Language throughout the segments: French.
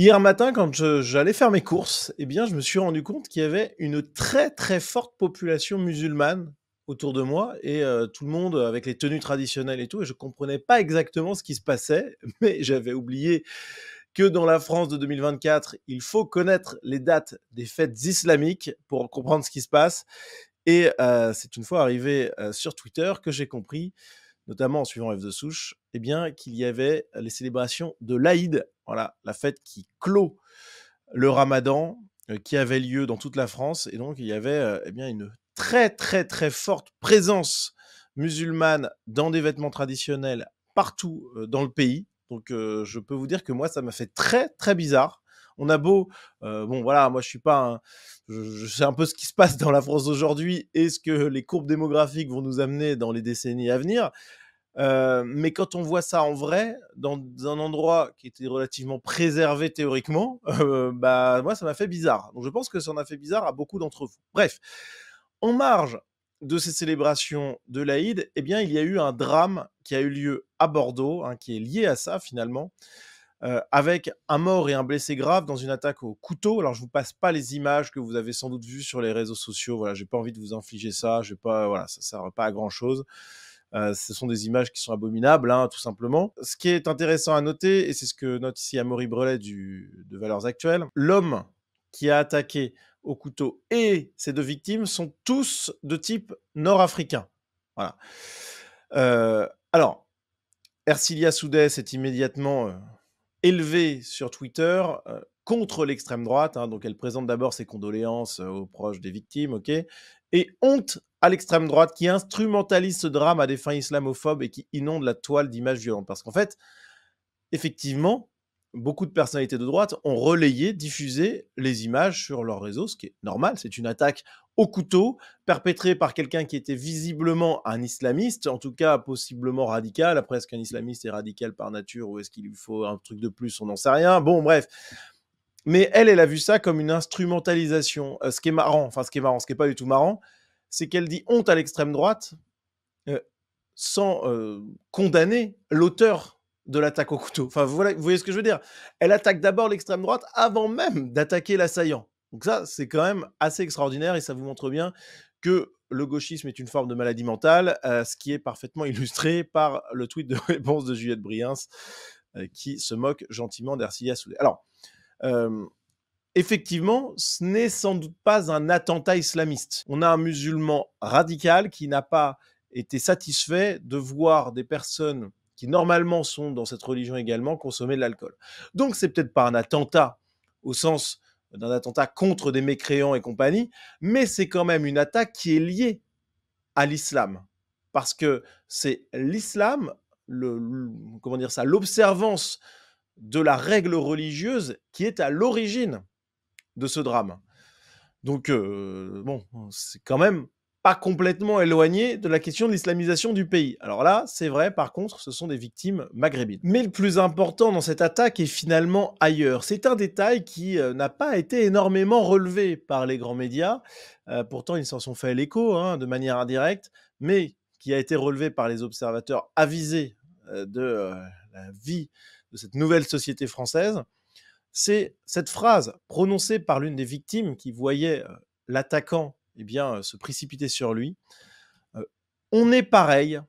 Hier matin, quand j'allais faire mes courses, eh bien, je me suis rendu compte qu'il y avait une très très forte population musulmane autour de moi et euh, tout le monde avec les tenues traditionnelles et tout. Et je comprenais pas exactement ce qui se passait, mais j'avais oublié que dans la France de 2024, il faut connaître les dates des fêtes islamiques pour comprendre ce qui se passe. Et euh, c'est une fois arrivé euh, sur Twitter que j'ai compris notamment en suivant F de Souche, eh bien, qu'il y avait les célébrations de l'Aïd, voilà, la fête qui clôt le ramadan euh, qui avait lieu dans toute la France. Et donc, il y avait euh, eh bien, une très, très, très forte présence musulmane dans des vêtements traditionnels partout euh, dans le pays. Donc, je peux vous dire que moi, ça m'a fait très, très bizarre. On a beau, bon voilà, moi je suis pas, je sais un peu ce qui se passe dans la France aujourd'hui et ce que les courbes démographiques vont nous amener dans les décennies à venir, euh, mais quand on voit ça en vrai, dans un endroit qui était relativement préservé théoriquement, euh, bah moi ça m'a fait bizarre. Donc je pense que ça en a fait bizarre à beaucoup d'entre vous. Bref, en marge de ces célébrations de l'Aïd, eh bien il y a eu un drame qui a eu lieu à Bordeaux, hein, qui est lié à ça finalement. Euh, avec un mort et un blessé grave dans une attaque au couteau. Alors je vous passe pas les images que vous avez sans doute vues sur les réseaux sociaux. Voilà, j'ai pas envie de vous infliger ça. J'ai pas, voilà, ça sert pas à grand chose. Euh, ce sont des images qui sont abominables, hein, tout simplement. Ce qui est intéressant à noter, et c'est ce que note ici Amaury Brelet de Valeurs Actuelles, l'homme qui a attaqué au couteau et ses deux victimes sont tous de type nord-africain. Voilà. Euh, alors, Ercilia Soudet est immédiatement euh, élevée sur Twitter contre l'extrême droite. Hein, donc elle présente d'abord ses condoléances aux proches des victimes, ok, et honte à l'extrême droite qui instrumentalise ce drame à des fins islamophobes et qui inonde la toile d'images violentes. Parce qu'en fait, effectivement, beaucoup de personnalités de droite ont relayé, diffusé les images sur leur réseau, ce qui est normal. C'est une attaque au couteau perpétrée par quelqu'un qui était visiblement un islamiste, en tout cas possiblement radical. Après, est-ce qu'un islamiste est radical par nature ou est-ce qu'il lui faut un truc de plus On n'en sait rien. Bon, bref. Mais elle, elle a vu ça comme une instrumentalisation. Euh, ce qui est marrant, enfin ce qui est marrant, ce qui est pas du tout marrant, c'est qu'elle dit honte à l'extrême droite euh, sans euh, condamner l'auteur de l'attaque au couteau. Enfin vous voyez ce que je veux dire. Elle attaque d'abord l'extrême droite avant même d'attaquer l'assaillant. Donc ça, c'est quand même assez extraordinaire et ça vous montre bien que le gauchisme est une forme de maladie mentale, ce qui est parfaitement illustré par le tweet de réponse de Juliette Briens qui se moque gentiment d'Arcilla Soudé. Alors, euh, effectivement, ce n'est sans doute pas un attentat islamiste. On a un musulman radical qui n'a pas été satisfait de voir des personnes qui normalement sont dans cette religion également consommer de l'alcool. Donc c'est peut-être pas un attentat au sens d'un attentat contre des mécréants et compagnie, mais c'est quand même une attaque qui est liée à l'islam parce que c'est l'islam comment dire ça l'observance de la règle religieuse qui est à l'origine de ce drame. Donc, euh, bon, c'est quand même pas complètement éloigné de la question de l'islamisation du pays. Alors là, c'est vrai, par contre, ce sont des victimes maghrébines. Mais le plus important dans cette attaque est finalement ailleurs. C'est un détail qui euh, n'a pas été énormément relevé par les grands médias, euh, pourtant ils s'en sont fait l'écho hein, de manière indirecte, mais qui a été relevé par les observateurs avisés de la vie de cette nouvelle société française, c'est cette phrase prononcée par l'une des victimes qui voyait euh, l'attaquant eh bien, euh, se précipiter sur lui. Euh, on est pareil,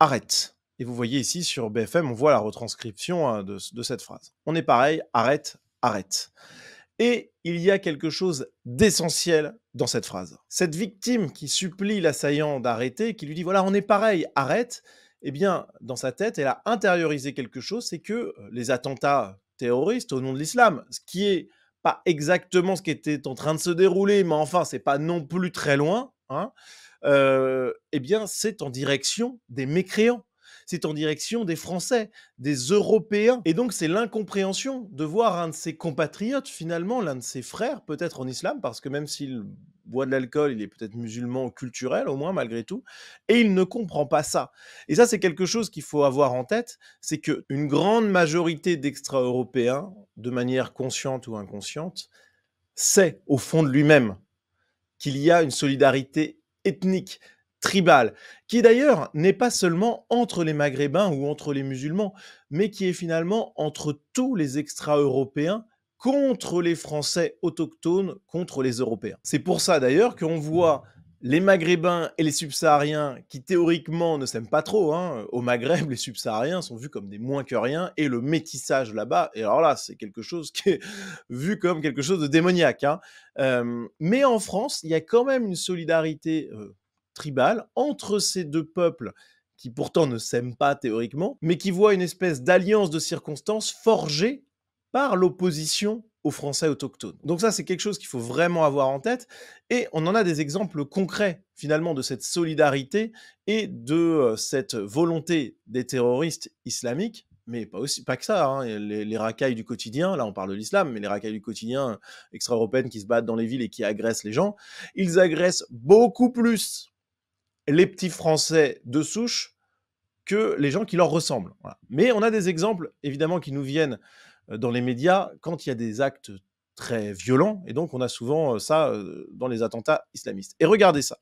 arrête. Et vous voyez ici sur BFM, on voit la retranscription hein, de cette phrase. On est pareil, arrête, arrête. Et il y a quelque chose d'essentiel dans cette phrase. Cette victime qui supplie l'assaillant d'arrêter, qui lui dit, voilà, on est pareil, arrête, eh bien, dans sa tête, elle a intériorisé quelque chose, c'est que euh, les attentats terroristes au nom de l'islam, ce qui est pas exactement ce qui était en train de se dérouler, mais enfin, c'est pas non plus très loin, hein, euh, eh bien, c'est en direction des mécréants c'est en direction des Français, des Européens. Et donc c'est l'incompréhension de voir un de ses compatriotes, finalement, l'un de ses frères, peut-être en islam, parce que même s'il boit de l'alcool, il est peut-être musulman culturel au moins malgré tout, et il ne comprend pas ça. Et ça c'est quelque chose qu'il faut avoir en tête, c'est qu'une grande majorité d'extra-européens, de manière consciente ou inconsciente, sait au fond de lui-même qu'il y a une solidarité ethnique, tribal, qui d'ailleurs n'est pas seulement entre les Maghrébins ou entre les musulmans, mais qui est finalement entre tous les extra-européens contre les Français autochtones, contre les Européens. C'est pour ça d'ailleurs qu'on voit les Maghrébins et les Subsahariens, qui théoriquement ne s'aiment pas trop, hein, au Maghreb, les Subsahariens sont vus comme des moins que rien, et le métissage là-bas, et alors là, c'est quelque chose qui est vu comme quelque chose de démoniaque. Hein. Euh, mais en France, il y a quand même une solidarité euh, tribal entre ces deux peuples qui pourtant ne s'aiment pas théoriquement, mais qui voient une espèce d'alliance de circonstances forgée par l'opposition aux Français autochtones. Donc ça, c'est quelque chose qu'il faut vraiment avoir en tête. Et on en a des exemples concrets, finalement, de cette solidarité et de euh, cette volonté des terroristes islamiques, mais pas, aussi, pas que ça, hein. les, les, racailles du quotidien, là on parle de l'islam, mais les racailles du quotidien extra-européennes qui se battent dans les villes et qui agressent les gens, ils agressent beaucoup plus les petits Français de souche que les gens qui leur ressemblent. Mais on a des exemples, évidemment, qui nous viennent euh, dans les médias quand il y a des actes très violents, et donc on a souvent euh, ça euh, dans les attentats islamistes. Et regardez ça.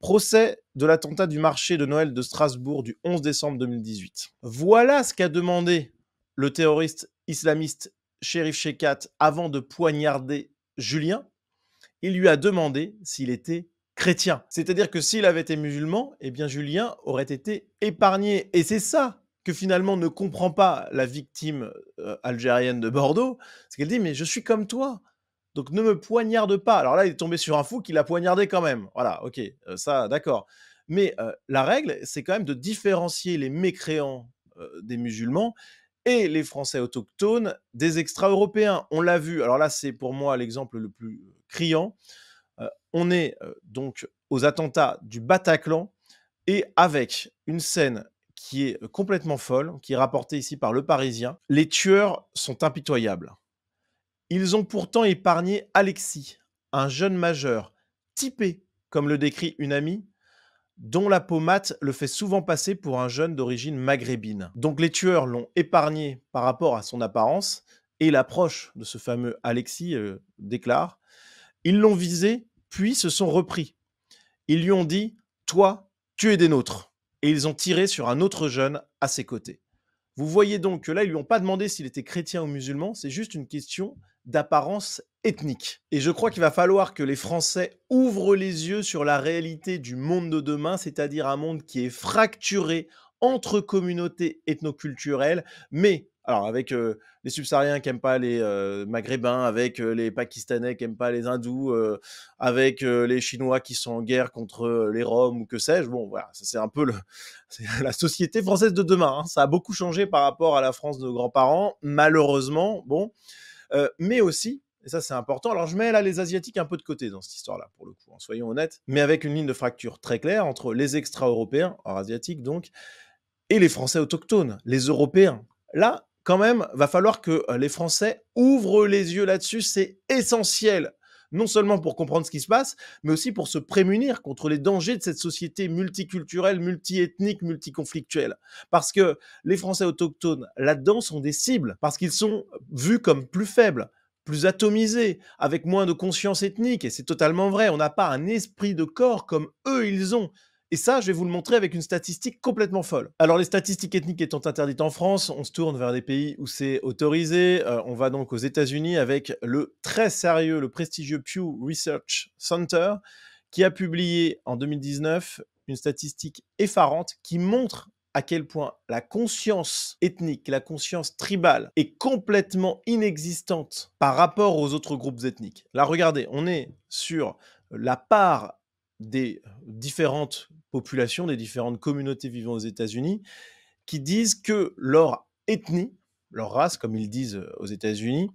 Procès de l'attentat du marché de Noël de Strasbourg du 11 décembre 2018. Voilà ce qu'a demandé le terroriste islamiste Shérif Shekat avant de poignarder Julien. Il lui a demandé s'il était c'est-à-dire que s'il avait été musulman, eh bien Julien aurait été épargné. Et c'est ça que finalement ne comprend pas la victime euh, algérienne de Bordeaux, c'est qu'elle dit mais je suis comme toi. Donc ne me poignarde pas. Alors là, il est tombé sur un fou qui l'a poignardé quand même. Voilà, ok, euh, ça, d'accord. Mais euh, la règle, c'est quand même de différencier les mécréants des musulmans et les Français autochtones des extra-européens. On l'a vu, alors là, c'est pour moi l'exemple le plus criant, euh, on est euh, donc aux attentats du Bataclan et avec une scène qui est euh, complètement folle, qui est rapportée ici par le Parisien. Les tueurs sont impitoyables. Ils ont pourtant épargné Alexis, un jeune majeur, typé, comme le décrit une amie, dont la peau mate le fait souvent passer pour un jeune d'origine maghrébine. Donc les tueurs l'ont épargné par rapport à son apparence, et l'approche de ce fameux Alexis déclare, ils l'ont visé puis se sont repris. Ils lui ont dit Toi, tu es des nôtres. Et ils ont tiré sur un autre jeune à ses côtés. Vous voyez donc que là, ils lui ont pas demandé s'il était chrétien ou musulman, c'est juste une question d'apparence ethnique. Et je crois qu'il va falloir que les Français ouvrent les yeux sur la réalité du monde de demain, c'est-à-dire un monde qui est fracturé entre communautés ethnoculturelles, mais alors, avec les subsahariens qui n'aiment pas les maghrébins, avec les pakistanais qui n'aiment pas les hindous, avec les chinois qui sont en guerre contre les roms ou que sais-je. Bon, voilà, c'est un peu le, la société française de demain. Hein. Ça a beaucoup changé par rapport à la France de nos grands-parents, malheureusement. Bon, mais aussi, et ça c'est important, alors je mets là les Asiatiques un peu de côté dans cette histoire-là, pour le coup, en hein, soyons honnêtes, mais avec une ligne de fracture très claire entre les extra-européens, hors asiatiques donc, et les Français autochtones, les Européens. Là, quand même, va falloir que euh, les Français ouvrent les yeux là-dessus. C'est essentiel, non seulement pour comprendre ce qui se passe, mais aussi pour se prémunir contre les dangers de cette société multiculturelle, multiethnique, multiconflictuelle. Parce que les Français autochtones, là-dedans, sont des cibles, parce qu'ils sont vus comme plus faibles plus atomisés, avec moins de conscience ethnique, et c'est totalement vrai, on n'a pas un esprit de corps comme eux ils ont. Et ça, je vais vous le montrer avec une statistique complètement folle. Alors, les statistiques ethniques étant interdites en France, on se tourne vers des pays où c'est autorisé. Euh, on va donc aux États-Unis avec le très sérieux, le prestigieux Pew Research Center, qui a publié en 2019 une statistique effarante qui montre à quel point la conscience ethnique, la conscience tribale est complètement inexistante par rapport aux autres groupes ethniques. Là, regardez, on est sur la part des différentes population des différentes communautés vivant aux États-Unis, qui disent que leur ethnie, leur race, comme ils disent euh, aux États-Unis,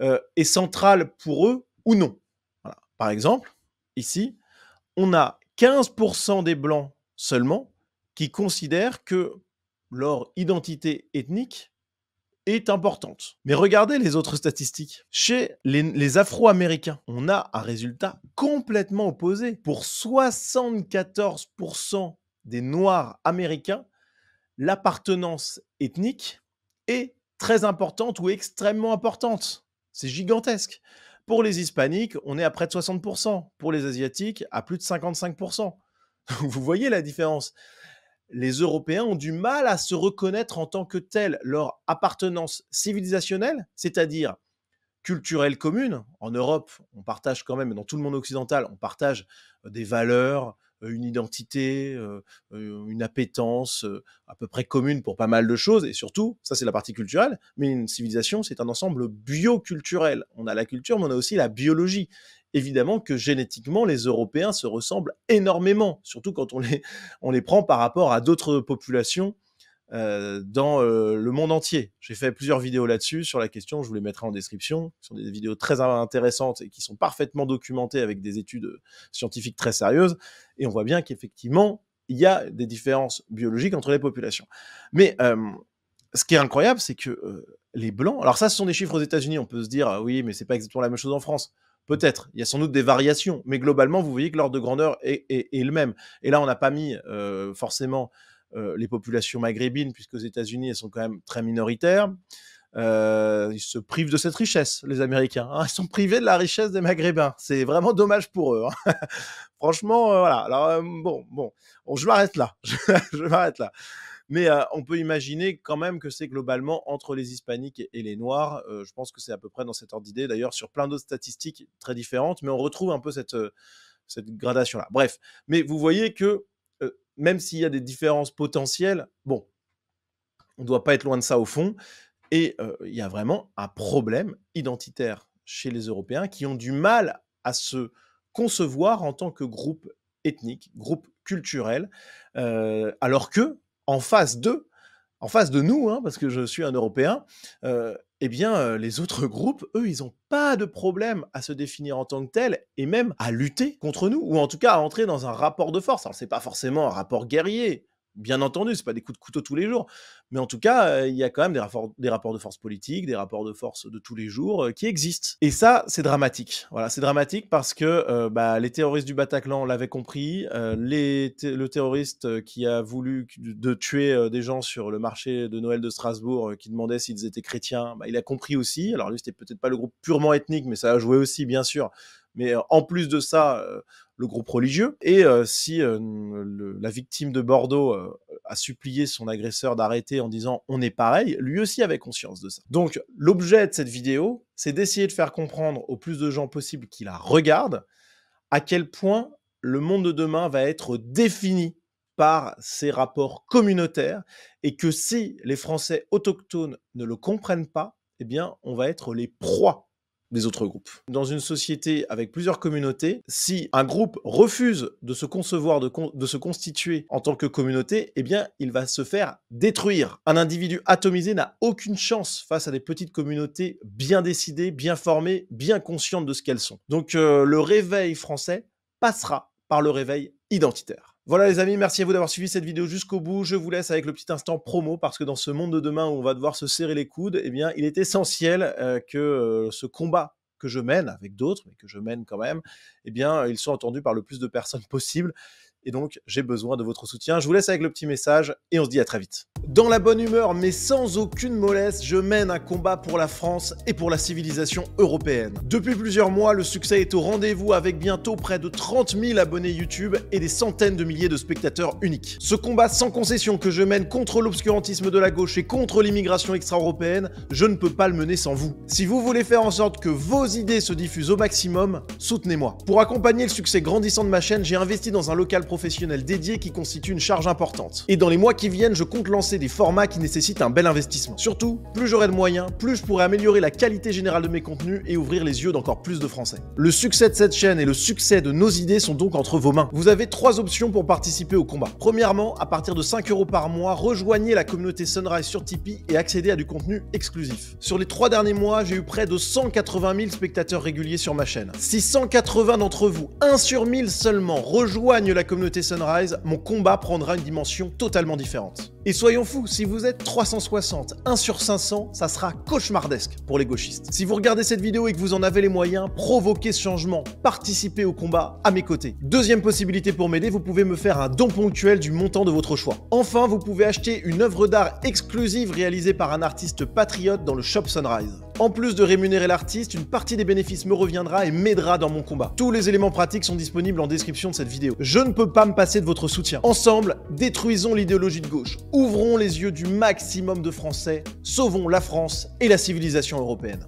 euh, est centrale pour eux ou non. Par exemple, ici, on a 15% des Blancs seulement qui considèrent que leur identité ethnique est importante. Mais regardez les autres statistiques. Chez les, Afro-Américains, on a un résultat complètement opposé. Pour 74% des Noirs américains, l'appartenance ethnique est très importante ou extrêmement importante. C'est gigantesque. Pour les Hispaniques, on est à près de 60%. Pour les Asiatiques, à plus de 55%. Vous voyez la différence les Européens ont du mal à se reconnaître en tant que tels. Leur appartenance civilisationnelle, c'est-à-dire culturelle commune, en Europe, on partage quand même, dans tout le monde occidental, on partage euh, des valeurs, euh, une identité, euh, une appétence à peu près commune pour pas mal de choses, et surtout, ça c'est la partie culturelle, mais une civilisation, c'est un ensemble bioculturel. On a la culture, mais on a aussi la biologie évidemment que génétiquement, les Européens se ressemblent énormément, surtout quand on les, on les prend par rapport à d'autres populations euh, dans euh, le monde entier. J'ai fait plusieurs vidéos là-dessus, sur la question, je vous les mettrai en description. Ce sont des vidéos très intéressantes et qui sont parfaitement documentées avec des études euh, scientifiques très sérieuses. Et on voit bien qu'effectivement, il y a des différences biologiques entre les populations. Mais ce qui est incroyable, c'est que les Blancs, alors ça, ce sont des chiffres aux États-Unis, on peut se dire, ah oui, mais c'est pas exactement la même chose en France. Peut-être, il y a sans doute des variations, mais globalement, vous voyez que l'ordre de grandeur est, le même. Et là, on n'a pas mis euh, forcément euh, les populations maghrébines, puisque aux États-Unis, elles sont quand même très minoritaires. Euh, ils se privent de cette richesse, les Américains. Hein. Ils sont privés de la richesse des Maghrébins. C'est vraiment dommage pour eux. Hein. Franchement, voilà. Alors, bon, bon, je m'arrête là. je m'arrête là. Mais on peut imaginer quand même que c'est globalement entre les hispaniques et, les noirs. je pense que c'est à peu près dans cet ordre d'idée. D'ailleurs, sur plein d'autres statistiques très différentes, mais on retrouve un peu cette, cette gradation-là. Bref, mais vous voyez que même s'il y a des différences potentielles, bon, on ne doit pas être loin de ça au fond. Et il y a vraiment un problème identitaire chez les Européens qui ont du mal à se concevoir en tant que groupe ethnique, groupe culturel, alors que en face d'eux, en face de nous, hein, parce que je suis un Européen, euh, eh bien, euh, les autres groupes, eux, ils n'ont pas de problème à se définir en tant que tels et même à lutter contre nous, ou en tout cas à entrer dans un rapport de force. Alors, ce n'est pas forcément un rapport guerrier, Bien entendu, c'est pas des coups de couteau tous les jours, mais en tout cas, il y a quand même des rapports, de force politique, des rapports de force de tous les jours euh, qui existent. Et ça, c'est dramatique. Voilà, c'est dramatique parce que euh, bah, les terroristes du Bataclan l'avaient compris, euh, le terroriste qui a voulu de tuer des gens sur le marché de Noël de Strasbourg, qui demandait s'ils étaient chrétiens, bah, il a compris aussi. Alors lui, c'était peut-être pas le groupe purement ethnique, mais ça a joué aussi, bien sûr. Mais en plus de ça, le groupe religieux. Et euh, si euh, la victime de Bordeaux euh, a supplié son agresseur d'arrêter en disant on est pareil, lui aussi avait conscience de ça. Donc l'objet de cette vidéo, c'est d'essayer de faire comprendre au plus de gens possible qui la regardent à quel point le monde de demain va être défini par ces rapports communautaires et que si les Français autochtones ne le comprennent pas, eh bien, on va être les proies dans une société avec plusieurs communautés, si un groupe refuse de se concevoir, de, se constituer en tant que communauté, eh bien, il va se faire détruire. Un individu atomisé n'a aucune chance face à des petites communautés bien décidées, bien formées, bien conscientes de ce qu'elles sont. Donc, euh, le réveil français passera par le réveil identitaire. Voilà les amis, merci à vous d'avoir suivi cette vidéo jusqu'au bout. Je vous laisse avec le petit instant promo parce que dans ce monde de demain où on va devoir se serrer les coudes, eh bien, il est essentiel euh, que euh, ce combat que je mène avec d'autres, mais que je mène quand même, eh bien, ils soient entendus par le plus de personnes possible et donc j'ai besoin de votre soutien. Je vous laisse avec le petit message et on se dit à très vite. Dans la bonne humeur mais sans aucune mollesse, je mène un combat pour la France et pour la civilisation européenne. Depuis plusieurs mois, le succès est au rendez-vous avec bientôt près de 30 000 abonnés YouTube et des centaines de milliers de spectateurs uniques. Ce combat sans concession que je mène contre l'obscurantisme de la gauche et contre l'immigration extra-européenne, je ne peux pas le mener sans vous. Si vous voulez faire en sorte que vos idées se diffusent au maximum, soutenez-moi. Pour accompagner le succès grandissant de ma chaîne, j'ai investi dans un local professionnels dédié qui constitue une charge importante. Et dans les mois qui viennent, je compte lancer des formats qui nécessitent un bel investissement. Surtout, plus j'aurai de moyens, plus je pourrai améliorer la qualité générale de mes contenus et ouvrir les yeux d'encore plus de Français. Le succès de cette chaîne et le succès de nos idées sont donc entre vos mains. Vous avez trois options pour participer au combat. Premièrement, à partir de 5 euros par mois, rejoignez la communauté Sunrise sur Tipeee et accédez à du contenu exclusif. Sur les trois derniers mois, j'ai eu près de 180 000 spectateurs réguliers sur ma chaîne. Si 180 d'entre vous, 1 sur 1000 seulement, rejoignent la communauté Sunrise, mon combat prendra une dimension totalement différente. Et soyons fous, si vous êtes 360, 1 sur 500, ça sera cauchemardesque pour les gauchistes. Si vous regardez cette vidéo et que vous en avez les moyens, provoquez ce changement, participez au combat à mes côtés. Deuxième possibilité pour m'aider, vous pouvez me faire un don ponctuel du montant de votre choix. Enfin, vous pouvez acheter une œuvre d'art exclusive réalisée par un artiste patriote dans le shop Sunrise. En plus de rémunérer l'artiste, une partie des bénéfices me reviendra et m'aidera dans mon combat. Tous les éléments pratiques sont disponibles en description de cette vidéo. Je ne peux pas me passer de votre soutien. Ensemble, détruisons l'idéologie de gauche Ouvrons les yeux du maximum de Français, sauvons la France et la civilisation européenne.